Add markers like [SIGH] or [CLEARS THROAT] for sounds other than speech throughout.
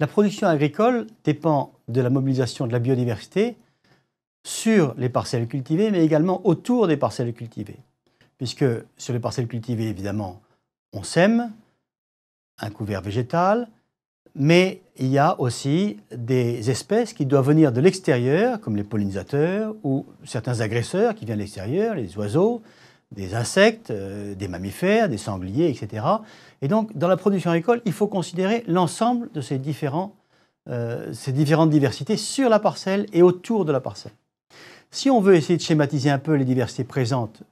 La production agricole dépend de la mobilisation de la biodiversité sur les parcelles cultivées, mais également autour des parcelles cultivées. Puisque sur les parcelles cultivées, évidemment, on sème un couvert végétal, mais il y a aussi des espèces qui doivent venir de l'extérieur, comme les pollinisateurs ou certains agresseurs qui viennent de l'extérieur, les oiseaux, des insectes, euh, des mammifères, des sangliers, etc. Et donc, dans la production agricole, il faut considérer l'ensemble de euh, ces, différentes diversités sur la parcelle et autour de la parcelle. Si on veut essayer de schématiser un peu les diversités présentes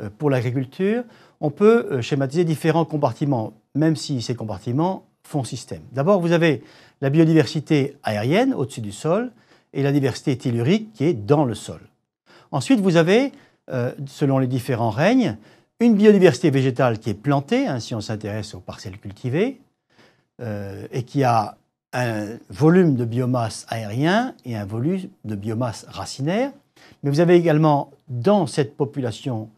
euh, pour l'agriculture, on peut schématiser différents compartiments, même si ces compartiments font système. D'abord, vous avez la biodiversité aérienne au-dessus du sol et la diversité tellurique qui est dans le sol. Ensuite, vous avez euh, selon les différents règnes, une biodiversité végétale qui est plantée, hein, si on s'intéresse aux parcelles cultivées, euh, et qui a un volume de biomasse aérien et un volume de biomasse racinaire. Mais vous avez également dans cette population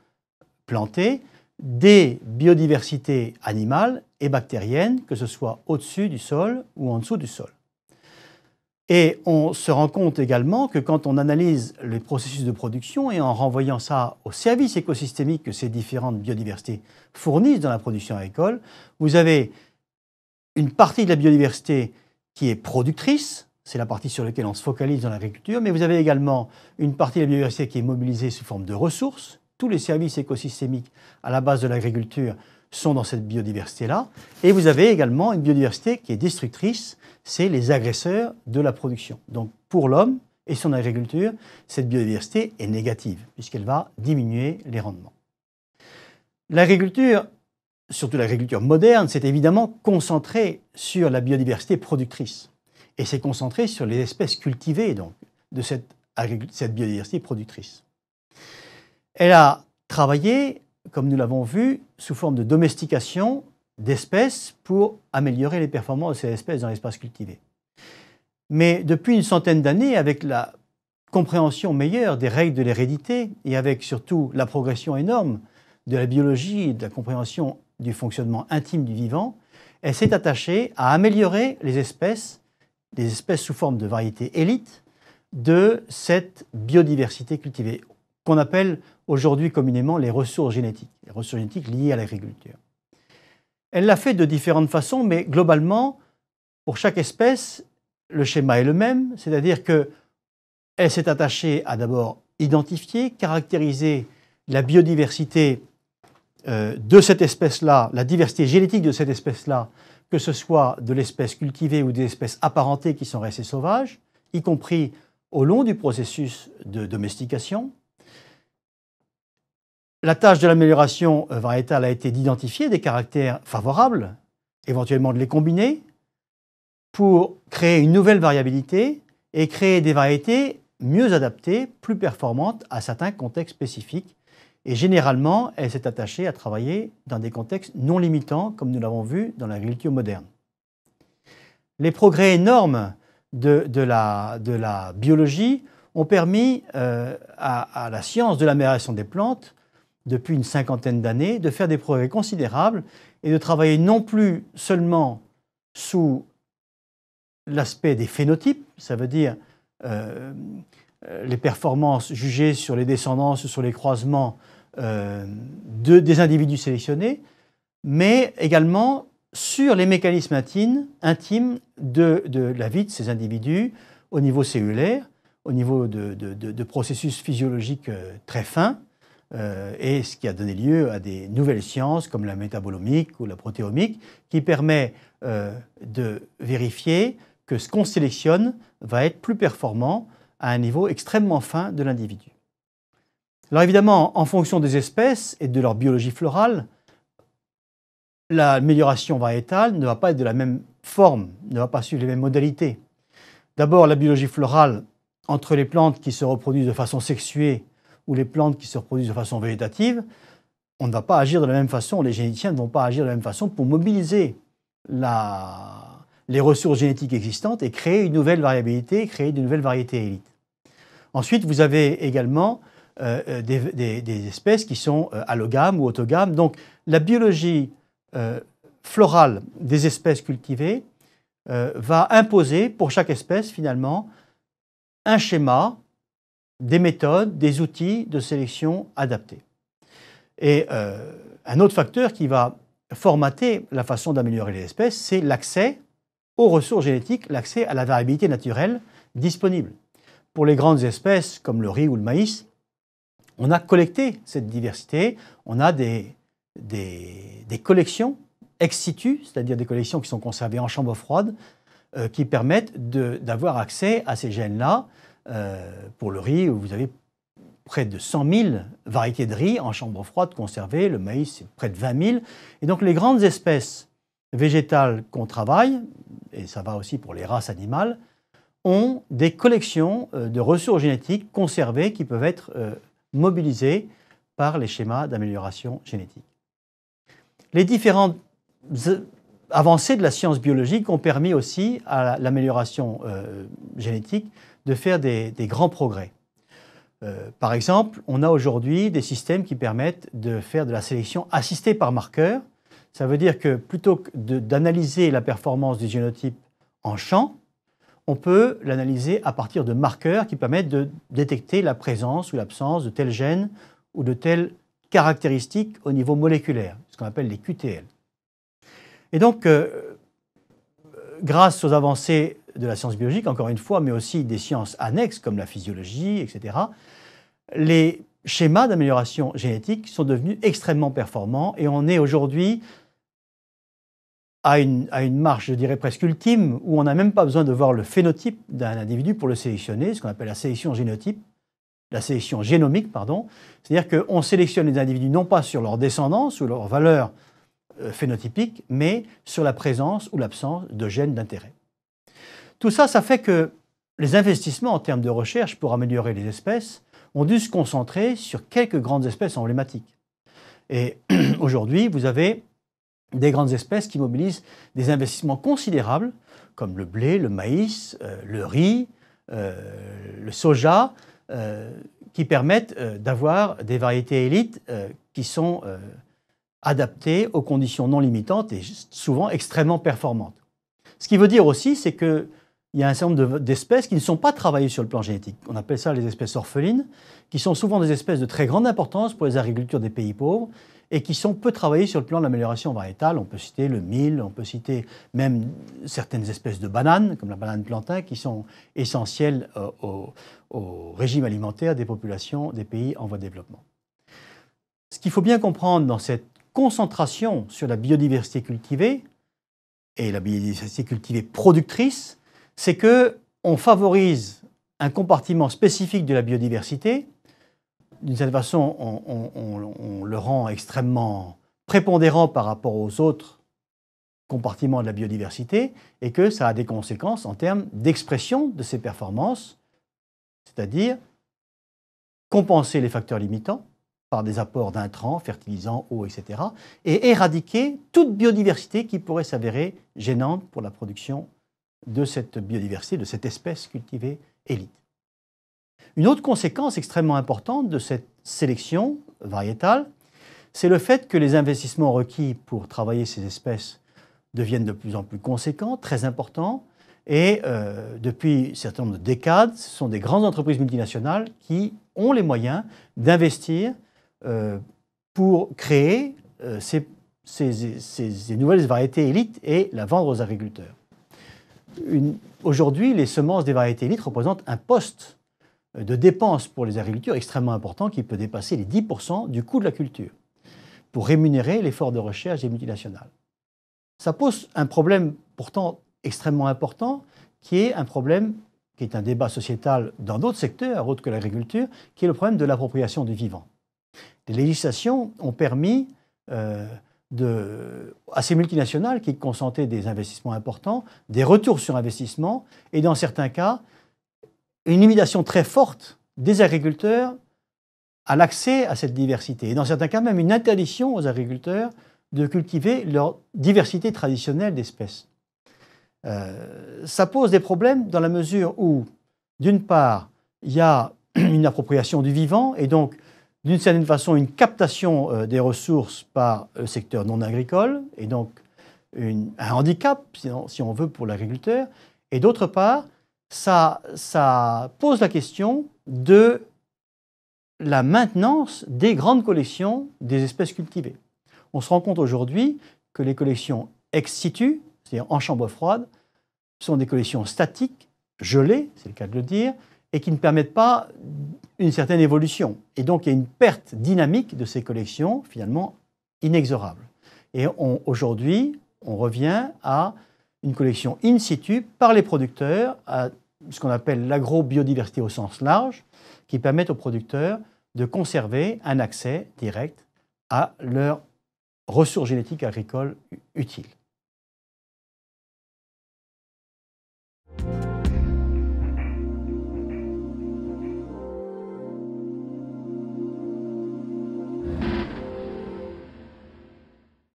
plantée des biodiversités animales et bactériennes, que ce soit au-dessus du sol ou en dessous du sol. Et on se rend compte également que quand on analyse les processus de production et en renvoyant ça aux services écosystémiques que ces différentes biodiversités fournissent dans la production agricole, vous avez une partie de la biodiversité qui est productrice, c'est la partie sur laquelle on se focalise dans l'agriculture, mais vous avez également une partie de la biodiversité qui est mobilisée sous forme de ressources. Tous les services écosystémiques à la base de l'agriculture sont dans cette biodiversité-là. Et vous avez également une biodiversité qui est destructrice, c'est les agresseurs de la production. Donc pour l'homme et son agriculture, cette biodiversité est négative, puisqu'elle va diminuer les rendements. L'agriculture, surtout l'agriculture moderne, s'est évidemment concentrée sur la biodiversité productrice, et s'est concentrée sur les espèces cultivées donc, de cette biodiversité productrice. Elle a travaillé, comme nous l'avons vu, sous forme de domestication d'espèces pour améliorer les performances de ces espèces dans l'espace cultivé. Mais depuis une centaine d'années, avec la compréhension meilleure des règles de l'hérédité et avec surtout la progression énorme de la biologie et de la compréhension du fonctionnement intime du vivant, elle s'est attachée à améliorer les espèces, les espèces sous forme de variétés élites, de cette biodiversité cultivée, qu'on appelle aujourd'hui communément les ressources génétiques, les ressources génétiques liées à l'agriculture. Elle l'a fait de différentes façons, mais globalement, pour chaque espèce, le schéma est le même, c'est-à-dire que elle s'est attachée à d'abord identifier, caractériser la biodiversité euh, de cette espèce-là, la diversité génétique de cette espèce-là, que ce soit de l'espèce cultivée ou des espèces apparentées qui sont restées sauvages, y compris au long du processus de domestication. La tâche de l'amélioration euh, variétale a été d'identifier des caractères favorables, éventuellement de les combiner, pour créer une nouvelle variabilité et créer des variétés mieux adaptées, plus performantes à certains contextes spécifiques. Et généralement, elle s'est attachée à travailler dans des contextes non limitants, comme nous l'avons vu dans l'agriculture moderne. Les progrès énormes de, la, biologie ont permis euh, à, à la science de l'amélioration des plantes depuis une cinquantaine d'années, de faire des progrès considérables et de travailler non plus seulement sous l'aspect des phénotypes, ça veut dire euh, euh, les performances jugées sur les descendances, sur les croisements euh, des individus sélectionnés, mais également sur les mécanismes intimes, de, la vie de ces individus au niveau cellulaire, au niveau de, de processus physiologiques très fins, euh, et ce qui a donné lieu à des nouvelles sciences comme la métabolomique ou la protéomique, qui permet euh, de vérifier que ce qu'on sélectionne va être plus performant à un niveau extrêmement fin de l'individu. Alors évidemment, en fonction des espèces et de leur biologie florale, l'amélioration variétale ne va pas être de la même forme, ne va pas suivre les mêmes modalités. D'abord, la biologie florale entre les plantes qui se reproduisent de façon sexuée ou les plantes qui se reproduisent de façon végétative, on ne va pas agir de la même façon, les généticiens ne vont pas agir de la même façon pour mobiliser les ressources génétiques existantes et créer une nouvelle variabilité, créer de nouvelles variétés élites. Ensuite, vous avez également euh, euh, des, espèces qui sont euh, allogames ou autogames. Donc, la biologie florale des espèces cultivées va imposer pour chaque espèce, finalement, un schéma des méthodes, des outils de sélection adaptés. Et euh, un autre facteur qui va formater la façon d'améliorer les espèces, c'est l'accès aux ressources génétiques, l'accès à la variabilité naturelle disponible. Pour les grandes espèces comme le riz ou le maïs, on a collecté cette diversité, on a des, collections ex situ, c'est-à-dire des collections qui sont conservées en chambre froide, euh, qui permettent d'avoir accès à ces gènes-là euh, pour le riz, vous avez près de 100 000 variétés de riz en chambre froide conservées, le maïs près de 20 000. Et donc les grandes espèces végétales qu'on travaille, et ça va aussi pour les races animales, ont des collections euh, de ressources génétiques conservées qui peuvent être euh, mobilisées par les schémas d'amélioration génétique. Les différentes avancées de la science biologique ont permis aussi à l'amélioration génétique de faire des, grands progrès. Euh, par exemple, on a aujourd'hui des systèmes qui permettent de faire de la sélection assistée par marqueurs. Ça veut dire que plutôt que d'analyser la performance du génotype en champ, on peut l'analyser à partir de marqueurs qui permettent de détecter la présence ou l'absence de tel gène ou de telles caractéristiques au niveau moléculaire, ce qu'on appelle les QTL. Et donc, euh, grâce aux avancées de la science biologique, encore une fois, mais aussi des sciences annexes comme la physiologie, etc., les schémas d'amélioration génétique sont devenus extrêmement performants et on est aujourd'hui à une, à marche, je dirais presque ultime, où on n'a même pas besoin de voir le phénotype d'un individu pour le sélectionner, ce qu'on appelle la sélection génotype, la sélection génomique, pardon. C'est-à-dire qu'on sélectionne les individus non pas sur leur descendance ou leur valeur euh, phénotypique, mais sur la présence ou l'absence de gènes d'intérêt. Tout ça, ça fait que les investissements en termes de recherche pour améliorer les espèces ont dû se concentrer sur quelques grandes espèces emblématiques. Et [CLEARS THROAT] aujourd'hui, vous avez des grandes espèces qui mobilisent des investissements considérables, comme le blé, le maïs, euh, le riz, euh, le soja, euh, qui permettent d'avoir des variétés élites qui sont adaptées aux conditions non limitantes et souvent extrêmement performantes. Ce qui veut dire aussi, c'est que il y a un certain nombre d'espèces qui ne sont pas travaillées sur le plan génétique. On appelle ça les espèces orphelines, qui sont souvent des espèces de très grande importance pour les agricultures des pays pauvres et qui sont peu travaillées sur le plan de l'amélioration variétale. On peut citer le mil, on peut citer même certaines espèces de bananes, comme la banane plantain, qui sont essentielles euh, au, au, régime alimentaire des populations des pays en voie de développement. Ce qu'il faut bien comprendre dans cette concentration sur la biodiversité cultivée, et la biodiversité cultivée productrice, c'est que on favorise un compartiment spécifique de la biodiversité. D'une certaine façon, on, le rend extrêmement prépondérant par rapport aux autres compartiments de la biodiversité et que ça a des conséquences en termes d'expression de ces performances, c'est-à-dire compenser les facteurs limitants par des apports d'intrants, fertilisants, eau, etc., et éradiquer toute biodiversité qui pourrait s'avérer gênante pour la production de cette biodiversité, de cette espèce cultivée élite. Une autre conséquence extrêmement importante de cette sélection variétale, c'est le fait que les investissements requis pour travailler ces espèces deviennent de plus en plus conséquents, très importants, et euh, depuis un certain nombre de décades, ce sont des grandes entreprises multinationales qui ont les moyens d'investir euh, pour créer euh, ces nouvelles variétés élites et la vendre aux agriculteurs. Aujourd'hui, les semences des variétés élites représentent un poste euh, de dépenses pour les agriculteurs extrêmement important qui peut dépasser les 10% du coût de la culture pour rémunérer l'effort de recherche des multinationales. Ça pose un problème pourtant extrêmement important qui est un problème qui est un débat sociétal dans d'autres secteurs autres que l'agriculture, qui est le problème de l'appropriation du vivant. Les législations ont permis euh, de, à ces multinationales qui consentaient des investissements importants, des retours sur investissement et dans certains cas, une limitation très forte des agriculteurs à l'accès à cette diversité. Et dans certains cas, même une interdiction aux agriculteurs de cultiver leur diversité traditionnelle d'espèces. Euh, ça pose des problèmes dans la mesure où, d'une part, il y a [CLEARS THROAT] une appropriation du vivant et donc d'une certaine façon une captation euh, des ressources par le secteur non agricole, et donc un handicap, si on veut, pour l'agriculteur, et d'autre part, ça, ça pose la question de la maintenance des grandes collections des espèces cultivées. On se rend compte aujourd'hui que les collections ex situ, c'est-à-dire en chambre froide, sont des collections statiques, gelées, c'est le cas de le dire, et qui ne permettent pas une certaine évolution. Et donc il y a une perte dynamique de ces collections, finalement, inexorable. Et aujourd'hui, on revient à une collection in situ par les producteurs, à ce qu'on appelle l'agro-biodiversité au sens large, qui permet aux producteurs de conserver un accès direct à leurs ressources génétiques agricoles utiles.